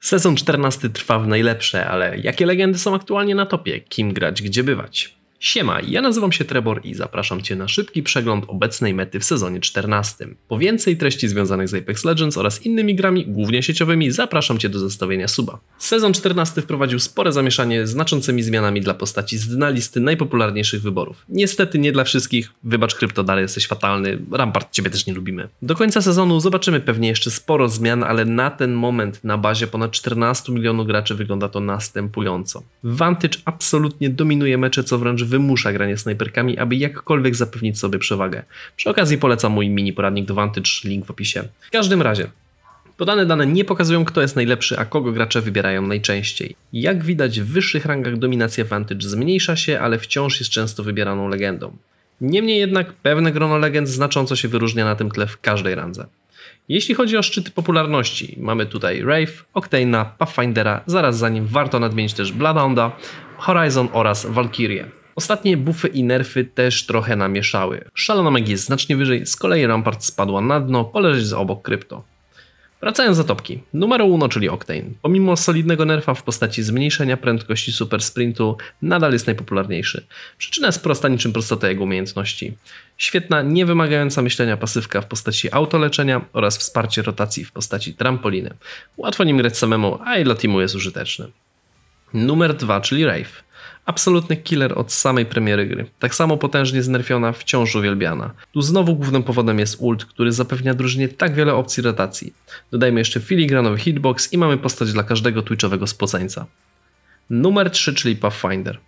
Sezon 14 trwa w najlepsze, ale jakie legendy są aktualnie na topie? Kim grać, gdzie bywać? Siema, ja nazywam się Trebor i zapraszam Cię na szybki przegląd obecnej mety w sezonie 14. Po więcej treści związanych z Apex Legends oraz innymi grami, głównie sieciowymi, zapraszam Cię do zostawienia suba. Sezon 14 wprowadził spore zamieszanie znaczącymi zmianami dla postaci z dna listy najpopularniejszych wyborów. Niestety nie dla wszystkich, wybacz krypto, dalej jesteś fatalny, Rampart Ciebie też nie lubimy. Do końca sezonu zobaczymy pewnie jeszcze sporo zmian, ale na ten moment na bazie ponad 14 milionów graczy wygląda to następująco. Vantage absolutnie dominuje mecze, co wręcz wymusza granie snajperkami, aby jakkolwiek zapewnić sobie przewagę. Przy okazji polecam mój mini poradnik do Vantage, link w opisie. W każdym razie, Podane dane nie pokazują, kto jest najlepszy, a kogo gracze wybierają najczęściej. Jak widać, w wyższych rangach dominacja Vantage zmniejsza się, ale wciąż jest często wybieraną legendą. Niemniej jednak pewne grono legend znacząco się wyróżnia na tym tle w każdej randze. Jeśli chodzi o szczyty popularności, mamy tutaj Wraith, Octane'a, Pathfindera, zaraz za nim warto nadmienić też Bloodhound'a, Horizon oraz Valkyrie. Ostatnie bufy i nerfy też trochę namieszały. Szalona magia jest znacznie wyżej, z kolei Rampart spadła na dno, poleżeć za obok krypto. Wracając za topki. Numer 1, czyli Octane. Pomimo solidnego nerfa w postaci zmniejszenia prędkości super sprintu, nadal jest najpopularniejszy. Przyczyna jest prosta niczym prostota jego umiejętności. Świetna, niewymagająca myślenia pasywka w postaci autoleczenia oraz wsparcie rotacji w postaci trampoliny. Łatwo nim grać samemu, a i dla teamu jest użyteczny. Numer 2, czyli Rave. Absolutny killer od samej premiery gry. Tak samo potężnie znerfiona, wciąż uwielbiana. Tu znowu głównym powodem jest ult, który zapewnia drużynie tak wiele opcji rotacji. Dodajmy jeszcze filigranowy hitbox i mamy postać dla każdego twitchowego spoceńca. Numer 3, czyli Pathfinder.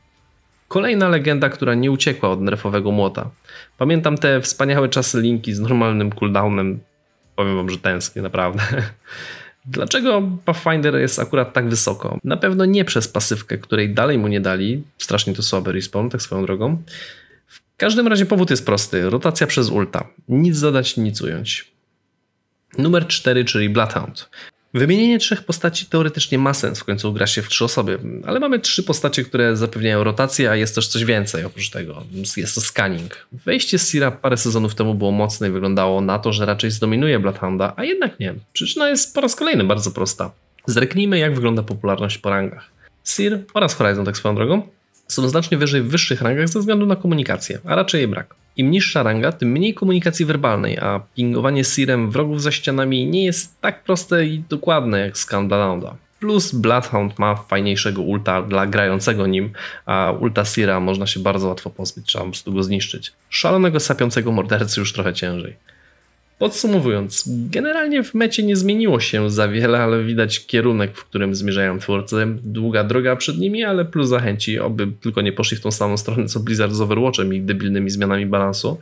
Kolejna legenda, która nie uciekła od nerfowego młota. Pamiętam te wspaniałe czasy linki z normalnym cooldownem. Powiem wam, że tęsknię naprawdę. Dlaczego Pathfinder jest akurat tak wysoko? Na pewno nie przez pasywkę, której dalej mu nie dali. Strasznie to słaby respawn, tak swoją drogą. W każdym razie powód jest prosty. Rotacja przez ulta. Nic dodać, nic ująć. Numer 4, czyli Bloodhound. Wymienienie trzech postaci teoretycznie ma sens, w końcu gra się w trzy osoby, ale mamy trzy postacie, które zapewniają rotację, a jest też coś więcej oprócz tego. Jest to scanning. Wejście z Sira parę sezonów temu było mocne i wyglądało na to, że raczej zdominuje Bloodhounda, a jednak nie. Przyczyna jest po raz kolejny bardzo prosta. Zerknijmy, jak wygląda popularność po rangach. Sir oraz Horizon, tak swoją drogą, są znacznie wyżej w wyższych rangach ze względu na komunikację, a raczej jej brak. Im niższa ranga, tym mniej komunikacji werbalnej, a pingowanie sirem wrogów za ścianami nie jest tak proste i dokładne jak z Candalanda. Plus Bloodhound ma fajniejszego ulta dla grającego nim, a ulta Sira można się bardzo łatwo pozbyć, trzeba po prostu go zniszczyć. Szalonego sapiącego mordercy już trochę ciężej. Podsumowując, generalnie w mecie nie zmieniło się za wiele, ale widać kierunek, w którym zmierzają twórcy. Długa droga przed nimi, ale plus zachęci, oby tylko nie poszli w tą samą stronę co Blizzard z Overwatchem i debilnymi zmianami balansu.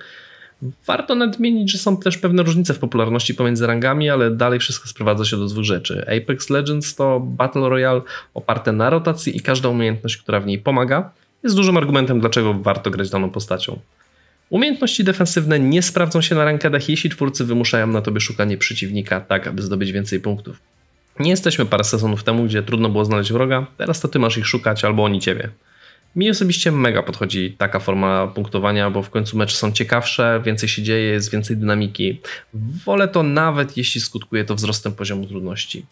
Warto nadmienić, że są też pewne różnice w popularności pomiędzy rangami, ale dalej wszystko sprowadza się do dwóch rzeczy. Apex Legends to Battle Royale oparte na rotacji i każda umiejętność, która w niej pomaga, jest dużym argumentem, dlaczego warto grać daną postacią. Umiejętności defensywne nie sprawdzą się na rankedach, jeśli twórcy wymuszają na tobie szukanie przeciwnika, tak aby zdobyć więcej punktów. Nie jesteśmy parę sezonów temu, gdzie trudno było znaleźć wroga, teraz to ty masz ich szukać albo oni ciebie. Mi osobiście mega podchodzi taka forma punktowania, bo w końcu mecze są ciekawsze, więcej się dzieje, jest więcej dynamiki. Wolę to nawet jeśli skutkuje to wzrostem poziomu trudności.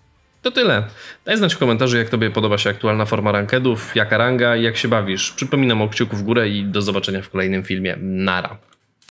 To tyle. Daj znać w komentarzu, jak Tobie podoba się aktualna forma rankedów, jaka ranga i jak się bawisz. Przypominam o kciuku w górę i do zobaczenia w kolejnym filmie. Nara.